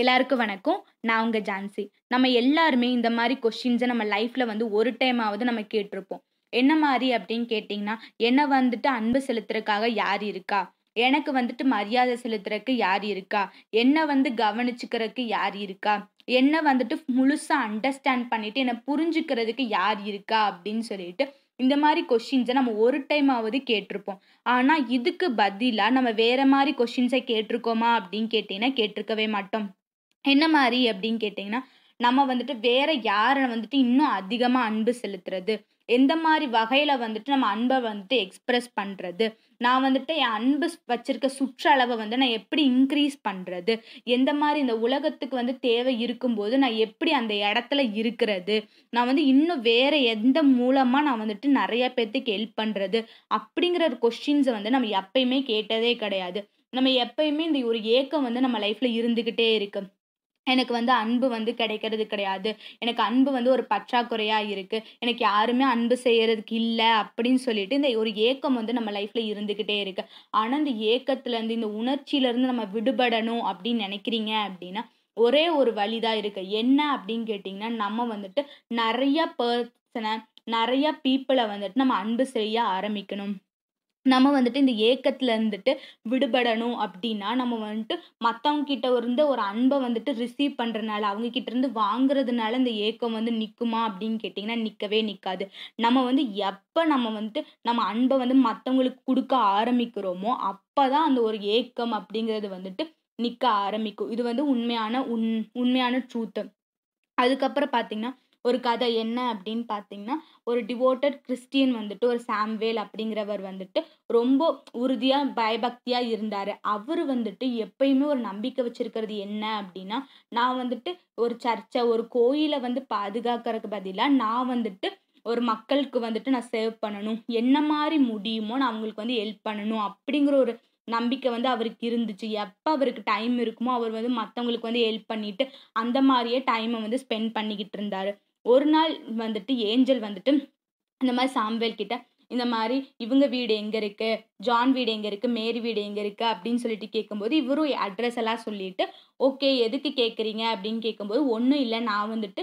எல்லாருக்கும் வணக்கம் நான் உங்க ஜான்சி நம்ம எல்லாருமே இந்த மாதிரி கொஷின்ஸை நம்ம லைஃப்பில் வந்து ஒரு டைமாவது நம்ம கேட்டிருப்போம் என்ன மாதிரி அப்படின்னு கேட்டிங்கன்னா என்னை வந்துட்டு அன்பு செலுத்துறதுக்காக யார் இருக்கா எனக்கு வந்துட்டு மரியாதை செலுத்துறதுக்கு யார் இருக்கா என்னை வந்து கவனிச்சுக்கிறதுக்கு யார் இருக்கா என்னை வந்துட்டு முழுசாக அண்டர்ஸ்டாண்ட் பண்ணிவிட்டு என்னை புரிஞ்சுக்கிறதுக்கு யார் இருக்கா அப்படின்னு சொல்லிட்டு இந்த மாதிரி கொஷின்ஸை நம்ம ஒரு டைமாவது கேட்டிருப்போம் ஆனால் இதுக்கு பதிலாக நம்ம வேறு மாதிரி கொஷின்ஸை கேட்டிருக்கோமா அப்படின்னு கேட்டிங்கன்னா கேட்டிருக்கவே மாட்டோம் என்ன மாதிரி அப்படின்னு கேட்டிங்கன்னா நம்ம வந்துட்டு வேற யாரை வந்துட்டு இன்னும் அதிகமாக அன்பு செலுத்துறது எந்த மாதிரி வகையில் வந்துட்டு நம்ம அன்பை வந்துட்டு எக்ஸ்ப்ரெஸ் பண்ணுறது நான் வந்துட்டு என் அன்பு வச்சிருக்க சுற்றளவை வந்து நான் எப்படி இன்க்ரீஸ் பண்ணுறது எந்த மாதிரி இந்த உலகத்துக்கு வந்து தேவை இருக்கும்போது நான் எப்படி அந்த இடத்துல இருக்கிறது நான் வந்து இன்னும் வேறு எந்த மூலமாக நான் வந்துட்டு நிறைய பேர்த்துக்கு ஹெல்ப் பண்ணுறது அப்படிங்கிற ஒரு கொஷின்ஸை வந்து நம்ம எப்பயுமே கேட்டதே கிடையாது நம்ம எப்பயுமே இந்த ஒரு ஏக்கம் வந்து நம்ம லைஃப்பில் இருந்துக்கிட்டே இருக்குது எனக்கு வந்து அன்பு வந்து கிடைக்கிறது கிடையாது எனக்கு அன்பு வந்து ஒரு பற்றாக்குறையாக இருக்குது எனக்கு யாருமே அன்பு செய்கிறதுக்கு இல்லை அப்படின்னு சொல்லிட்டு இந்த ஒரு ஏக்கம் வந்து நம்ம லைஃப்பில் இருந்துக்கிட்டே இருக்குது ஆனால் இந்த ஏக்கத்துலேருந்து இந்த உணர்ச்சியிலேருந்து நம்ம விடுபடணும் அப்படின்னு நினைக்கிறீங்க அப்படின்னா ஒரே ஒரு வழி தான் இருக்குது என்ன அப்படின்னு கேட்டிங்கன்னா நம்ம வந்துட்டு நிறைய பர்சனை நிறைய பீப்புளை வந்துட்டு நம்ம அன்பு செய்ய ஆரம்பிக்கணும் நம்ம வந்துட்டு இந்த ஏக்கத்தில் இருந்துட்டு விடுபடணும் அப்படின்னா நம்ம வந்துட்டு மற்றவங்க கிட்ட இருந்து ஒரு அன்பை வந்துட்டு ரிசீவ் பண்ணுறனால அவங்க இருந்து வாங்குறதுனால இந்த ஏக்கம் வந்து நிற்குமா அப்படின்னு கேட்டிங்கன்னா நிற்கவே நிற்காது நம்ம வந்து எப்போ நம்ம வந்துட்டு நம்ம அன்பை வந்து மற்றவங்களுக்கு கொடுக்க ஆரம்பிக்கிறோமோ அப்போ தான் அந்த ஒரு ஏக்கம் அப்படிங்கிறது வந்துட்டு நிற்க ஆரம்பிக்கும் இது வந்து உண்மையான உண் உண்மையான ட்ரூத்து அதுக்கப்புறம் பார்த்திங்கன்னா ஒரு கதை என்ன அப்படின்னு பார்த்தீங்கன்னா ஒரு டிவோட்டட் கிறிஸ்டியன் வந்துட்டு ஒரு சாம்வேல் அப்படிங்கிறவர் வந்துட்டு ரொம்ப உறுதியாக பயபக்தியாக இருந்தார் அவர் வந்துட்டு எப்பயுமே ஒரு நம்பிக்கை வச்சுருக்கிறது என்ன அப்படின்னா நான் வந்துட்டு ஒரு சர்ச்சை ஒரு கோயிலை வந்து பாதுகாக்கிறதுக்கு பதிலாக நான் வந்துட்டு ஒரு மக்களுக்கு வந்துட்டு நான் சேவ் பண்ணணும் என்ன மாதிரி முடியுமோ நான் அவங்களுக்கு வந்து ஹெல்ப் பண்ணணும் அப்படிங்கிற ஒரு நம்பிக்கை வந்து அவருக்கு இருந்துச்சு எப்போ அவருக்கு டைம் இருக்குமோ அவர் வந்து மற்றவங்களுக்கு வந்து ஹெல்ப் பண்ணிட்டு அந்த மாதிரியே டைமை வந்து ஸ்பெண்ட் பண்ணிக்கிட்டு இருந்தார் ஒரு நாள் வந்துட்டு ஏஞ்சல் வந்துட்டு இந்த மாதிரி சாம்வேல் கிட்ட இந்த மாதிரி இவங்க வீடு எங்கே இருக்குது ஜான் வீடு எங்கே இருக்குது மேரி வீடு எங்கே இருக்குது அப்படின்னு சொல்லிட்டு கேட்கும்போது இவரும் அட்ரஸ் எல்லாம் சொல்லிட்டு ஓகே எதுக்கு கேட்குறீங்க அப்படின்னு கேட்கும்போது ஒன்றும் இல்லை நான் வந்துட்டு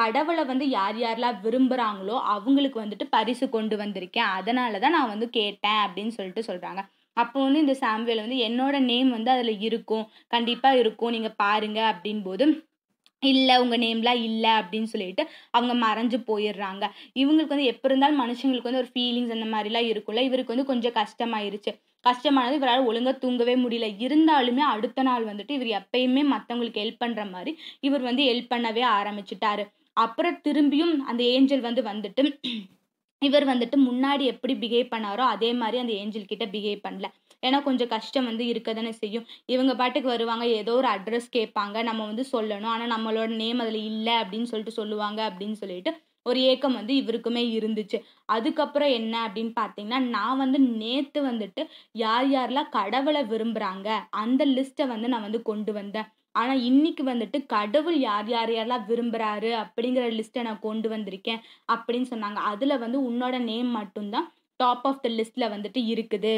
கடவுளை வந்து யார் யாரெல்லாம் விரும்புகிறாங்களோ அவங்களுக்கு வந்துட்டு பரிசு கொண்டு வந்திருக்கேன் அதனால தான் நான் வந்து கேட்டேன் அப்படின்னு சொல்லிட்டு சொல்கிறாங்க அப்போ வந்து இந்த சாம்வேல் வந்து என்னோட நேம் வந்து அதில் இருக்கும் கண்டிப்பாக இருக்கும் நீங்கள் பாருங்கள் அப்படின் போது இல்லை உங்கள் நேம்லாம் இல்லை அப்படின்னு சொல்லிட்டு அவங்க மறைஞ்சு போயிடுறாங்க இவங்களுக்கு வந்து எப்போ இருந்தாலும் மனுஷங்களுக்கு வந்து ஒரு ஃபீலிங்ஸ் அந்த மாதிரிலாம் இருக்கும்ல இவருக்கு வந்து கொஞ்சம் கஷ்டமாயிருச்சு கஷ்டமானது இவரால் ஒழுங்காக தூங்கவே முடியல இருந்தாலுமே அடுத்த நாள் வந்துட்டு இவர் எப்பயுமே மற்றவங்களுக்கு ஹெல்ப் பண்ணுற மாதிரி இவர் வந்து ஹெல்ப் பண்ணவே ஆரம்பிச்சிட்டாரு அப்புறம் திரும்பியும் அந்த ஏஞ்சல் வந்து வந்துட்டு இவர் வந்துட்டு முன்னாடி எப்படி பிஹேவ் பண்ணாரோ அதே மாதிரி அந்த ஏஞ்சல் கிட்ட பிஹேவ் பண்ணல ஏன்னா கொஞ்சம் கஷ்டம் வந்து இருக்க தானே செய்யும் இவங்க பாட்டுக்கு வருவாங்க ஏதோ ஒரு அட்ரஸ் கேட்பாங்க நம்ம வந்து சொல்லணும் ஆனால் நம்மளோட நேம் அதில் இல்லை அப்படின்னு சொல்லிட்டு சொல்லுவாங்க அப்படின்னு சொல்லிட்டு ஒரு ஏக்கம் வந்து இவருக்குமே இருந்துச்சு அதுக்கப்புறம் என்ன அப்படின்னு பார்த்தீங்கன்னா நான் வந்து நேற்று வந்துட்டு யார் யாரெல்லாம் கடவுளை விரும்புகிறாங்க அந்த லிஸ்ட்டை வந்து நான் வந்து கொண்டு வந்தேன் ஆனால் இன்னைக்கு வந்துட்டு கடவுள் யார் யார் யாரெல்லாம் விரும்புகிறாரு அப்படிங்கிற லிஸ்ட்டை நான் கொண்டு வந்திருக்கேன் அப்படின்னு சொன்னாங்க அதில் வந்து உன்னோட நேம் மட்டும்தான் டாப் ஆஃப் த லிஸ்ட்டில் வந்துட்டு இருக்குது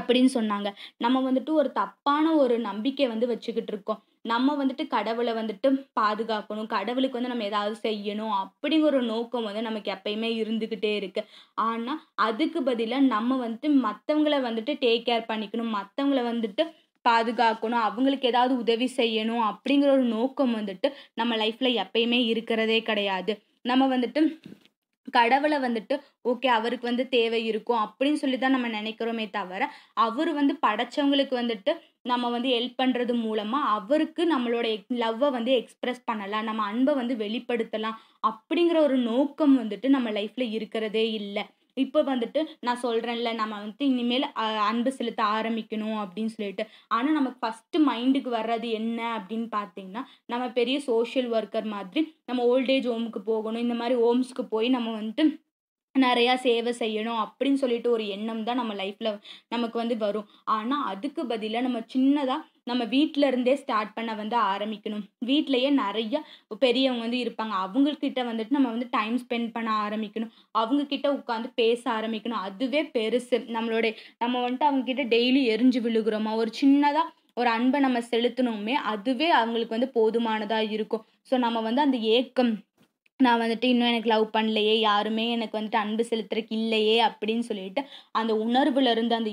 அப்படின்னு சொன்னாங்க நம்ம வந்துட்டு ஒரு தப்பான ஒரு நம்பிக்கை வந்து வச்சுக்கிட்டு இருக்கோம் நம்ம வந்துட்டு கடவுளை வந்துட்டு பாதுகாக்கணும் கடவுளுக்கு வந்து நம்ம ஏதாவது செய்யணும் அப்படிங்கிற ஒரு நோக்கம் வந்து நமக்கு எப்பயுமே இருந்துக்கிட்டே இருக்கு ஆனால் அதுக்கு பதிலாக நம்ம வந்துட்டு மற்றவங்கள வந்துட்டு டேக் கேர் பண்ணிக்கணும் மற்றவங்கள வந்துட்டு பாதுகாக்கணும் அவங்களுக்கு ஏதாவது உதவி செய்யணும் அப்படிங்கிற ஒரு நோக்கம் வந்துட்டு நம்ம லைஃப்பில் எப்பயுமே இருக்கிறதே கிடையாது நம்ம வந்துட்டு கடவுளை வந்துட்டு ஓகே அவருக்கு வந்து தேவை இருக்கும் அப்படின்னு சொல்லி தான் நம்ம நினைக்கிறோமே தவிர அவர் வந்து படைச்சவங்களுக்கு வந்துட்டு நம்ம வந்து ஹெல்ப் பண்ணுறது மூலமாக அவருக்கு நம்மளோட லவ்வை வந்து எக்ஸ்ப்ரெஸ் பண்ணலாம் நம்ம அன்பை வந்து வெளிப்படுத்தலாம் அப்படிங்கிற ஒரு நோக்கம் வந்துட்டு நம்ம லைஃப்பில் இருக்கிறதே இல்லை இப்போ வந்துட்டு நான் சொல்கிறேன்ல நம்ம வந்துட்டு இனிமேல் அன்பு செலுத்த ஆரம்பிக்கணும் அப்படின்னு சொல்லிட்டு ஆனால் நமக்கு ஃபஸ்ட்டு மைண்டுக்கு வர்றது என்ன அப்படின்னு பார்த்தீங்கன்னா நம்ம பெரிய சோஷியல் ஒர்க்கர் மாதிரி நம்ம ஓல்டேஜ் ஹோமுக்கு போகணும் இந்த மாதிரி ஹோம்ஸ்க்கு போய் நம்ம வந்துட்டு நிறையா சேவை செய்யணும் அப்படின்னு சொல்லிட்டு ஒரு எண்ணம் தான் நம்ம லைஃப்பில் நமக்கு வந்து வரும் ஆனால் அதுக்கு பதிலாக நம்ம சின்னதாக நம்ம வீட்டில இருந்தே ஸ்டார்ட் பண்ண வந்து ஆரம்பிக்கணும் வீட்டிலையே நிறைய பெரியவங்க வந்து இருப்பாங்க அவங்கக்கிட்ட வந்துட்டு நம்ம வந்து டைம் ஸ்பெண்ட் பண்ண ஆரம்பிக்கணும் அவங்கக்கிட்ட உட்காந்து பேச ஆரம்பிக்கணும் அதுவே பெருசு நம்மளுடைய நம்ம வந்துட்டு அவங்கக்கிட்ட டெய்லி எரிஞ்சு விழுகிறோமா ஒரு சின்னதாக ஒரு அன்பை நம்ம செலுத்தணுமே அதுவே அவங்களுக்கு வந்து போதுமானதாக இருக்கும் ஸோ நம்ம வந்து அந்த ஏக்கம் நான் வந்துட்டு இன்னும் எனக்கு லவ் பண்ணலையே யாருமே எனக்கு வந்துட்டு அன்பு செலுத்துறதுக்கு இல்லையே அப்படின்னு சொல்லிட்டு அந்த இருந்து அந்த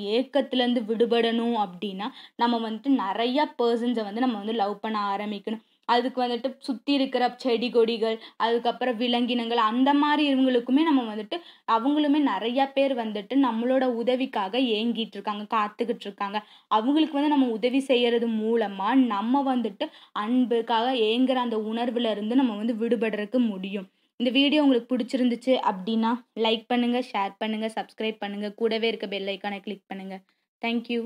இருந்து விடுபடணும் அப்படின்னா நம்ம வந்துட்டு நிறைய பர்சன்ஸை வந்து நம்ம வந்து லவ் பண்ண ஆரம்பிக்கணும் அதுக்கு வந்துட்டு சுற்றி இருக்கிற செடி கொடிகள் அதுக்கப்புறம் விலங்கினங்கள் அந்த மாதிரி இவங்களுக்குமே நம்ம வந்துட்டு அவங்களுமே நிறையா பேர் வந்துட்டு நம்மளோட உதவிக்காக ஏங்கிட்டு இருக்காங்க காத்துக்கிட்டு இருக்காங்க அவங்களுக்கு வந்து நம்ம உதவி செய்கிறது மூலமாக நம்ம வந்துட்டு அன்புக்காக ஏங்குற அந்த உணர்வில் இருந்து நம்ம வந்து விடுபடுறதுக்கு முடியும் இந்த வீடியோ உங்களுக்கு பிடிச்சிருந்துச்சு அப்படின்னா லைக் பண்ணுங்கள் ஷேர் பண்ணுங்கள் சப்ஸ்கிரைப் பண்ணுங்கள் கூடவே இருக்க பெல் ஐக்கானை கிளிக் பண்ணுங்க தேங்க்யூ